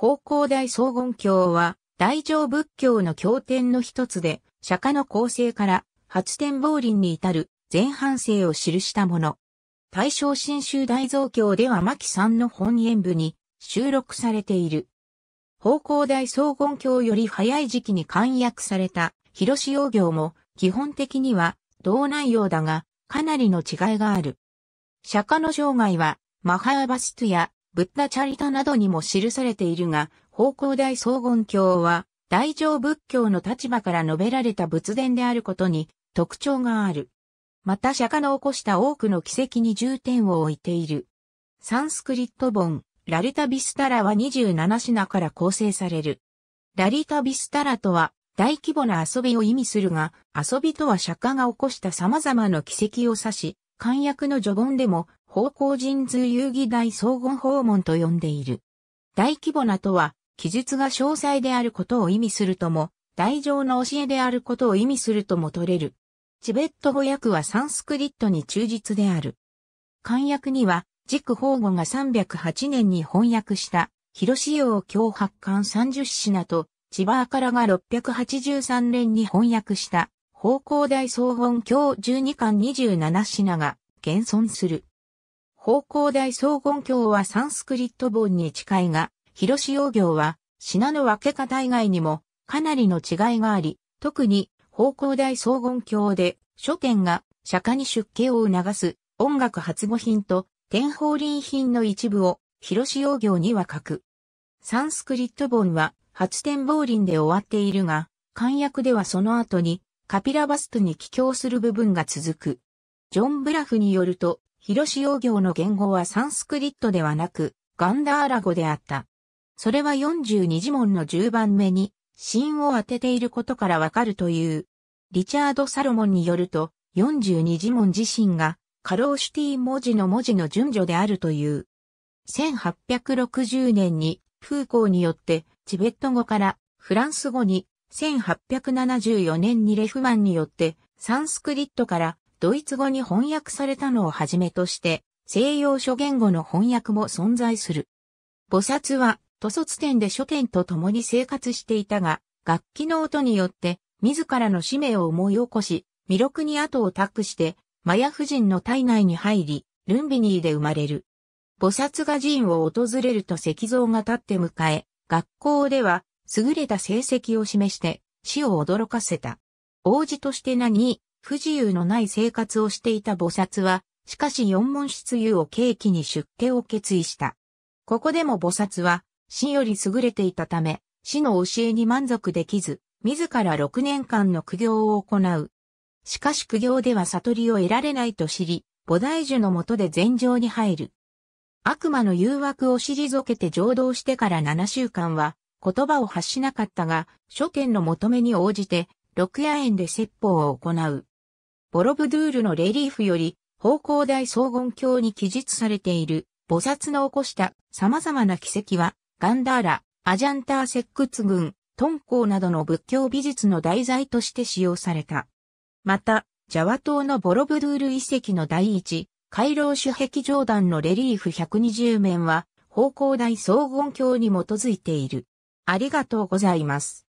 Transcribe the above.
方向大荘厳教は、大乗仏教の経典の一つで、釈迦の構成から発展亡林に至る前半生を記したもの。大正新州大蔵経では牧さんの本演部に収録されている。方向大荘厳教より早い時期に簡約された広志用行も基本的には同内容だがかなりの違いがある。釈迦の生涯はマハーバストやブッダチャリタなどにも記されているが、方向大総言教は、大乗仏教の立場から述べられた仏伝であることに特徴がある。また釈迦の起こした多くの奇跡に重点を置いている。サンスクリット本、ラリタビスタラは27品から構成される。ラリタビスタラとは、大規模な遊びを意味するが、遊びとは釈迦が起こした様々な奇跡を指し、漢訳の序言でも高校神通遊戯大総合訪問と呼んでいる。大規模なとは、記述が詳細であることを意味するとも、大乗の教えであることを意味するとも取れる。チベット語訳はサンスクリットに忠実である。漢訳には、軸保護が308年に翻訳した、広仕様教発刊30品と、千葉からが683年に翻訳した、方向大総本教12巻27品が現存する。方向大総言教はサンスクリット本に近いが、広志用行は、品の分け方以外にも、かなりの違いがあり、特に、方向大総言教で、書店が、釈迦に出家を促す、音楽発語品と、天法林品の一部を、広志用行には書く。サンスクリット本は、発展暴林で終わっているが、漢訳ではその後に、カピラバストに帰郷する部分が続く。ジョン・ブラフによると、広志用行の言語はサンスクリットではなく、ガンダーラ語であった。それは42字門の10番目に、芯を当てていることからわかるという。リチャード・サロモンによると、42字門自身が、カローシュティ文字の文字の順序であるという。1860年に、フーコーによって、チベット語からフランス語に、1874年にレフマンによって、サンスクリットからドイツ語に翻訳されたのをはじめとして、西洋諸言語の翻訳も存在する。菩薩は、塗卒店で書店と共に生活していたが、楽器の音によって、自らの使命を思い起こし、魅力に後を託して、マヤ夫人の体内に入り、ルンビニーで生まれる。菩薩が寺院を訪れると石像が立って迎え、学校では優れた成績を示して死を驚かせた。王子として名に不自由のない生活をしていた菩薩は、しかし四門出遊を契機に出家を決意した。ここでも菩薩は、死より優れていたため、死の教えに満足できず、自ら6年間の苦行を行う。しかし苦行では悟りを得られないと知り、菩提樹の下で禅城に入る。悪魔の誘惑を退けて浄土してから7週間は、言葉を発しなかったが、諸賢の求めに応じて、六夜園で説法を行う。ボロブドゥールのレリーフより、方向大荘厳鏡に記述されている、菩薩の起こした様々な奇跡は、ガンダーラ、アジャンター石窟群、トコウなどの仏教美術の題材として使用された。また、ジャワ島のボロブドゥール遺跡の第一、回廊主壁上段のレリーフ120面は、方向大荘厳鏡に基づいている。ありがとうございます。